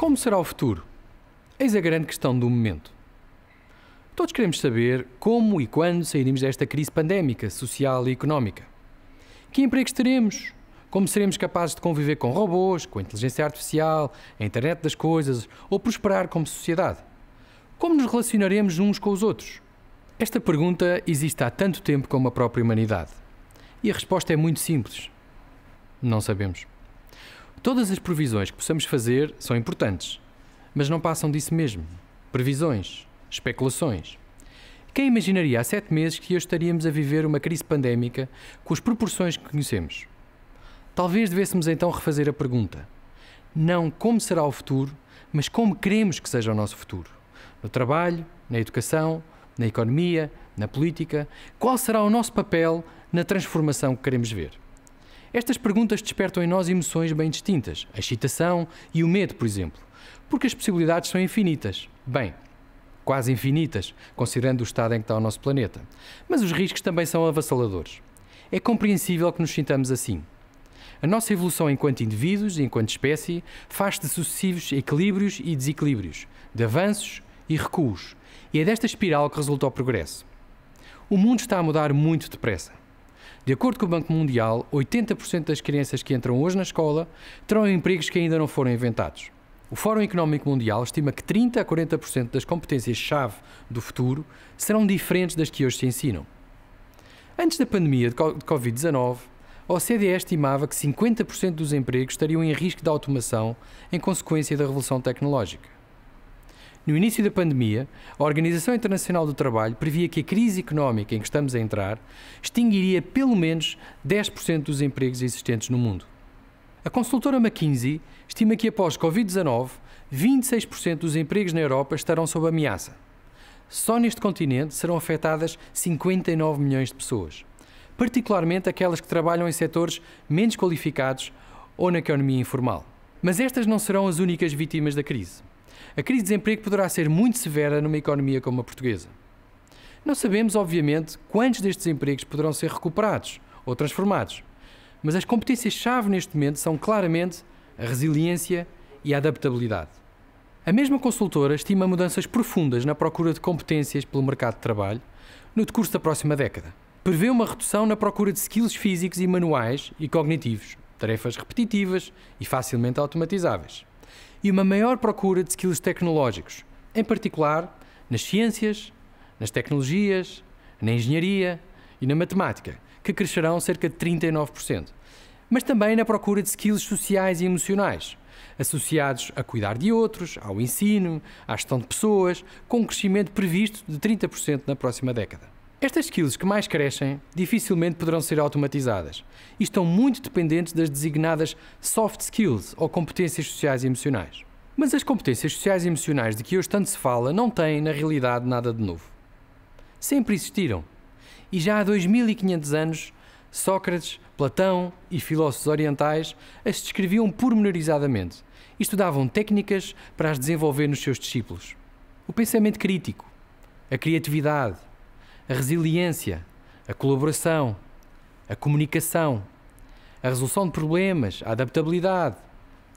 Como será o futuro? Eis a grande questão do momento. Todos queremos saber como e quando sairemos desta crise pandémica, social e económica. Que empregos teremos? Como seremos capazes de conviver com robôs, com a inteligência artificial, a internet das coisas ou prosperar como sociedade? Como nos relacionaremos uns com os outros? Esta pergunta existe há tanto tempo como a própria humanidade. E a resposta é muito simples: não sabemos. Todas as previsões que possamos fazer são importantes, mas não passam disso mesmo. Previsões, especulações. Quem imaginaria há sete meses que hoje estaríamos a viver uma crise pandémica com as proporções que conhecemos? Talvez devêssemos então refazer a pergunta. Não como será o futuro, mas como queremos que seja o nosso futuro. No trabalho, na educação, na economia, na política. Qual será o nosso papel na transformação que queremos ver? Estas perguntas despertam em nós emoções bem distintas, a excitação e o medo, por exemplo, porque as possibilidades são infinitas. Bem, quase infinitas, considerando o estado em que está o nosso planeta. Mas os riscos também são avassaladores. É compreensível que nos sintamos assim. A nossa evolução enquanto indivíduos e enquanto espécie faz de sucessivos equilíbrios e desequilíbrios, de avanços e recuos, e é desta espiral que resulta o progresso. O mundo está a mudar muito depressa. De acordo com o Banco Mundial, 80% das crianças que entram hoje na escola terão empregos que ainda não foram inventados. O Fórum Económico Mundial estima que 30 a 40% das competências-chave do futuro serão diferentes das que hoje se ensinam. Antes da pandemia de Covid-19, a OCDE estimava que 50% dos empregos estariam em risco de automação em consequência da revolução tecnológica. No início da pandemia, a Organização Internacional do Trabalho previa que a crise económica em que estamos a entrar extinguiria pelo menos 10% dos empregos existentes no mundo. A consultora McKinsey estima que após Covid-19, 26% dos empregos na Europa estarão sob ameaça. Só neste continente serão afetadas 59 milhões de pessoas, particularmente aquelas que trabalham em setores menos qualificados ou na economia informal. Mas estas não serão as únicas vítimas da crise a crise de desemprego poderá ser muito severa numa economia como a portuguesa. Não sabemos, obviamente, quantos destes empregos poderão ser recuperados ou transformados, mas as competências-chave neste momento são claramente a resiliência e a adaptabilidade. A mesma consultora estima mudanças profundas na procura de competências pelo mercado de trabalho no decurso da próxima década. Prevê uma redução na procura de skills físicos e manuais e cognitivos, tarefas repetitivas e facilmente automatizáveis e uma maior procura de skills tecnológicos, em particular nas ciências, nas tecnologias, na engenharia e na matemática, que crescerão cerca de 39%, mas também na procura de skills sociais e emocionais, associados a cuidar de outros, ao ensino, à gestão de pessoas, com um crescimento previsto de 30% na próxima década. Estas skills que mais crescem dificilmente poderão ser automatizadas e estão muito dependentes das designadas soft skills ou competências sociais e emocionais. Mas as competências sociais e emocionais de que hoje tanto se fala não têm, na realidade, nada de novo. Sempre existiram. E já há 2500 anos, Sócrates, Platão e filósofos orientais as descreviam pormenorizadamente e estudavam técnicas para as desenvolver nos seus discípulos. O pensamento crítico, a criatividade, a resiliência, a colaboração, a comunicação, a resolução de problemas, a adaptabilidade,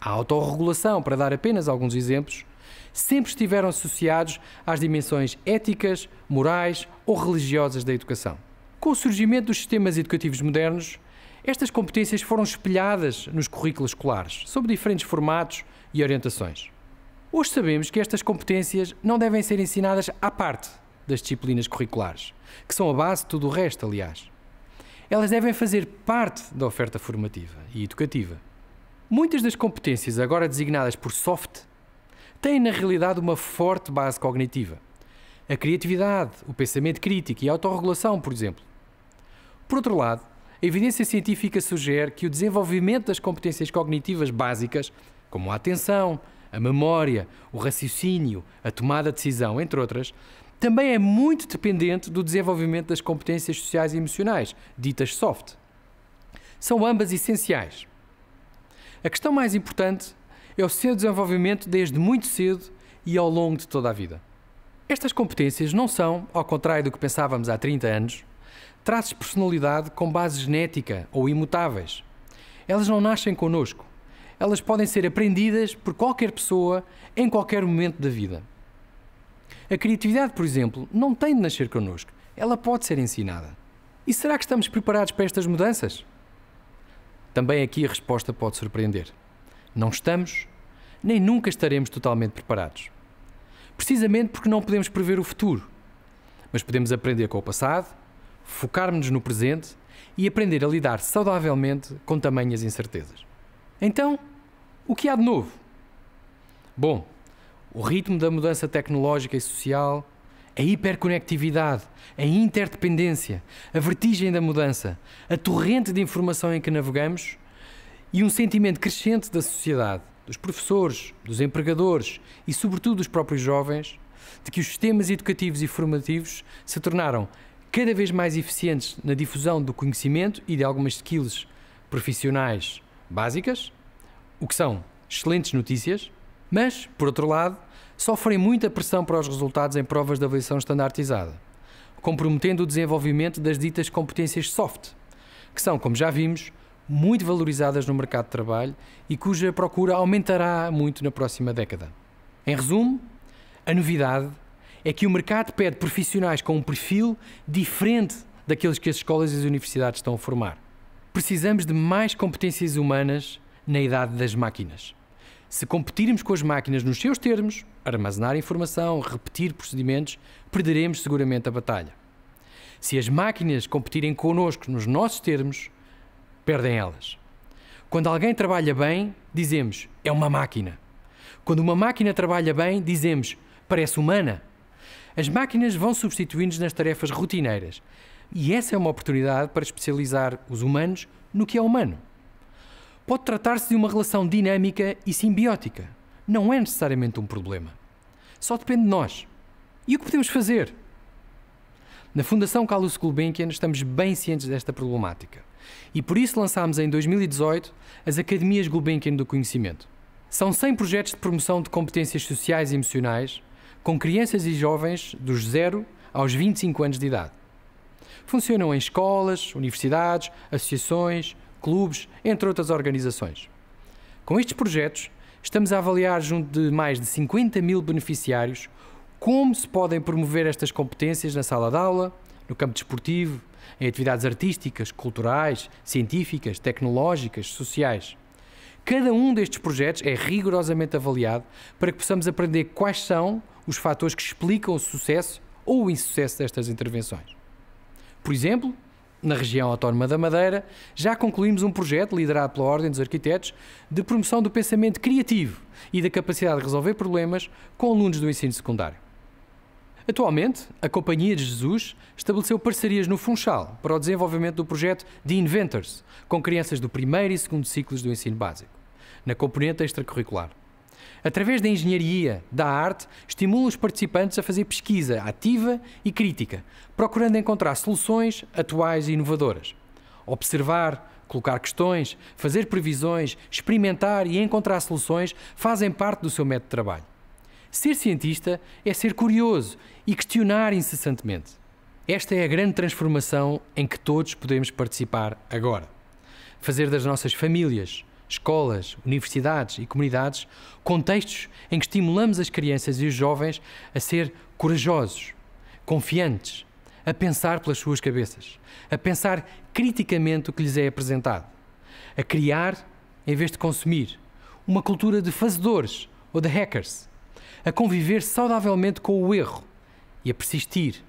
a autorregulação, para dar apenas alguns exemplos, sempre estiveram associados às dimensões éticas, morais ou religiosas da educação. Com o surgimento dos sistemas educativos modernos, estas competências foram espelhadas nos currículos escolares, sob diferentes formatos e orientações. Hoje sabemos que estas competências não devem ser ensinadas à parte, das disciplinas curriculares, que são a base de tudo o resto, aliás. Elas devem fazer parte da oferta formativa e educativa. Muitas das competências agora designadas por soft têm, na realidade, uma forte base cognitiva. A criatividade, o pensamento crítico e a autorregulação, por exemplo. Por outro lado, a evidência científica sugere que o desenvolvimento das competências cognitivas básicas, como a atenção, a memória, o raciocínio, a tomada de decisão, entre outras, também é muito dependente do desenvolvimento das competências sociais e emocionais, ditas soft. São ambas essenciais. A questão mais importante é o seu desenvolvimento desde muito cedo e ao longo de toda a vida. Estas competências não são, ao contrário do que pensávamos há 30 anos, traços de personalidade com base genética ou imutáveis. Elas não nascem connosco. Elas podem ser aprendidas por qualquer pessoa em qualquer momento da vida. A criatividade, por exemplo, não tem de nascer connosco, ela pode ser ensinada. E será que estamos preparados para estas mudanças? Também aqui a resposta pode surpreender. Não estamos, nem nunca estaremos totalmente preparados. Precisamente porque não podemos prever o futuro. Mas podemos aprender com o passado, focar nos no presente e aprender a lidar saudavelmente com tamanhas incertezas. Então, o que há de novo? Bom, o ritmo da mudança tecnológica e social, a hiperconectividade, a interdependência, a vertigem da mudança, a torrente de informação em que navegamos e um sentimento crescente da sociedade, dos professores, dos empregadores e, sobretudo, dos próprios jovens, de que os sistemas educativos e formativos se tornaram cada vez mais eficientes na difusão do conhecimento e de algumas skills profissionais básicas, o que são excelentes notícias mas, por outro lado, sofrem muita pressão para os resultados em provas de avaliação estandartizada, comprometendo o desenvolvimento das ditas competências soft, que são, como já vimos, muito valorizadas no mercado de trabalho e cuja procura aumentará muito na próxima década. Em resumo, a novidade é que o mercado pede profissionais com um perfil diferente daqueles que as escolas e as universidades estão a formar. Precisamos de mais competências humanas na idade das máquinas. Se competirmos com as máquinas nos seus termos, armazenar informação, repetir procedimentos, perderemos seguramente a batalha. Se as máquinas competirem connosco nos nossos termos, perdem elas. Quando alguém trabalha bem, dizemos é uma máquina. Quando uma máquina trabalha bem, dizemos parece humana. As máquinas vão substituindo nos nas tarefas rotineiras. E essa é uma oportunidade para especializar os humanos no que é humano pode tratar-se de uma relação dinâmica e simbiótica. Não é necessariamente um problema. Só depende de nós. E o que podemos fazer? Na Fundação Carlos Gulbenkian estamos bem cientes desta problemática. E por isso lançámos em 2018 as Academias Gulbenkian do Conhecimento. São 100 projetos de promoção de competências sociais e emocionais com crianças e jovens dos 0 aos 25 anos de idade. Funcionam em escolas, universidades, associações, clubes, entre outras organizações. Com estes projetos, estamos a avaliar, junto de mais de 50 mil beneficiários, como se podem promover estas competências na sala de aula, no campo desportivo, em atividades artísticas, culturais, científicas, tecnológicas, sociais. Cada um destes projetos é rigorosamente avaliado para que possamos aprender quais são os fatores que explicam o sucesso ou o insucesso destas intervenções. Por exemplo, na região autónoma da Madeira, já concluímos um projeto liderado pela Ordem dos Arquitetos de promoção do pensamento criativo e da capacidade de resolver problemas com alunos do ensino secundário. Atualmente, a Companhia de Jesus estabeleceu parcerias no Funchal para o desenvolvimento do projeto The Inventors, com crianças do primeiro e segundo ciclos do ensino básico, na componente extracurricular. Através da engenharia, da arte, estimula os participantes a fazer pesquisa ativa e crítica, procurando encontrar soluções atuais e inovadoras. Observar, colocar questões, fazer previsões, experimentar e encontrar soluções fazem parte do seu método de trabalho. Ser cientista é ser curioso e questionar incessantemente. Esta é a grande transformação em que todos podemos participar agora. Fazer das nossas famílias, escolas, universidades e comunidades, contextos em que estimulamos as crianças e os jovens a ser corajosos, confiantes, a pensar pelas suas cabeças, a pensar criticamente o que lhes é apresentado, a criar em vez de consumir, uma cultura de fazedores ou de hackers, a conviver saudavelmente com o erro e a persistir,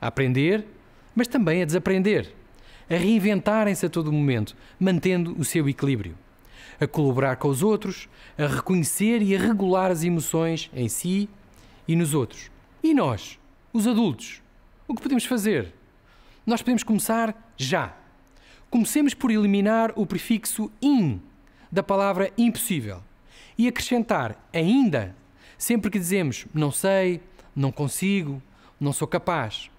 a aprender, mas também a desaprender, a reinventarem-se a todo momento, mantendo o seu equilíbrio a colaborar com os outros, a reconhecer e a regular as emoções em si e nos outros. E nós, os adultos, o que podemos fazer? Nós podemos começar já. Comecemos por eliminar o prefixo in da palavra impossível e acrescentar ainda sempre que dizemos não sei, não consigo, não sou capaz.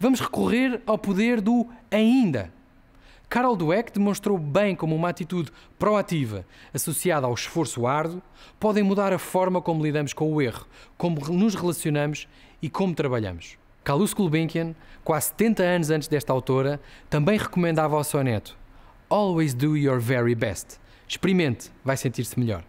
Vamos recorrer ao poder do ainda Carol Dweck demonstrou bem como uma atitude proativa, associada ao esforço árduo, podem mudar a forma como lidamos com o erro, como nos relacionamos e como trabalhamos. Kalus Gulbenkian, quase 70 anos antes desta autora, também recomendava ao soneto Always do your very best. Experimente, vai sentir-se melhor.